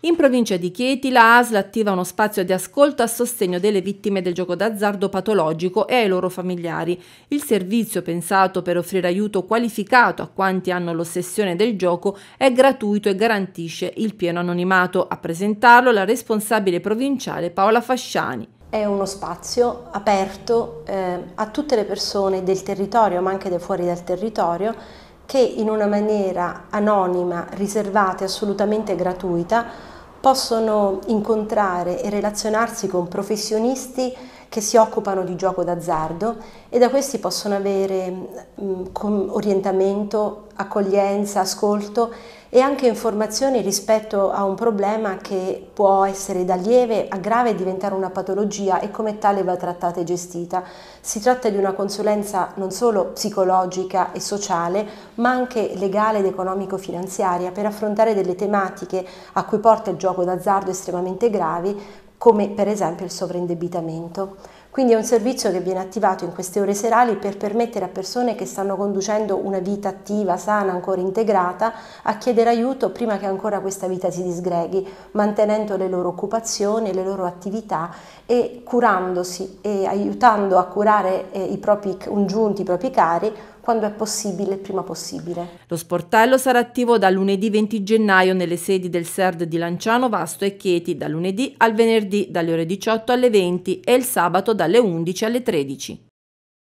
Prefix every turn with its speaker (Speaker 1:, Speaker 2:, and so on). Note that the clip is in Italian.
Speaker 1: In provincia di Chieti la ASL attiva uno spazio di ascolto a sostegno delle vittime del gioco d'azzardo patologico e ai loro familiari. Il servizio, pensato per offrire aiuto qualificato a quanti hanno l'ossessione del gioco, è gratuito e garantisce il pieno anonimato. A presentarlo la responsabile provinciale Paola Fasciani.
Speaker 2: È uno spazio aperto eh, a tutte le persone del territorio, ma anche da fuori dal territorio, che in una maniera anonima, riservata e assolutamente gratuita possono incontrare e relazionarsi con professionisti che si occupano di gioco d'azzardo e da questi possono avere mh, mm, orientamento, accoglienza, ascolto e anche informazioni rispetto a un problema che può essere da lieve a grave e diventare una patologia e come tale va trattata e gestita. Si tratta di una consulenza non solo psicologica e sociale, ma anche legale ed economico-finanziaria per affrontare delle tematiche a cui porta il gioco d'azzardo estremamente gravi, come per esempio il sovraindebitamento. Quindi è un servizio che viene attivato in queste ore serali per permettere a persone che stanno conducendo una vita attiva, sana, ancora integrata, a chiedere aiuto prima che ancora questa vita si disgreghi, mantenendo le loro occupazioni, le loro attività e curandosi e aiutando a curare eh, i propri congiunti, i propri cari, quando è possibile, il prima possibile.
Speaker 1: Lo sportello sarà attivo da lunedì 20 gennaio nelle sedi del SERD di Lanciano, Vasto e Chieti, da lunedì al venerdì dalle ore 18 alle 20 e il sabato dalle 11 alle 13.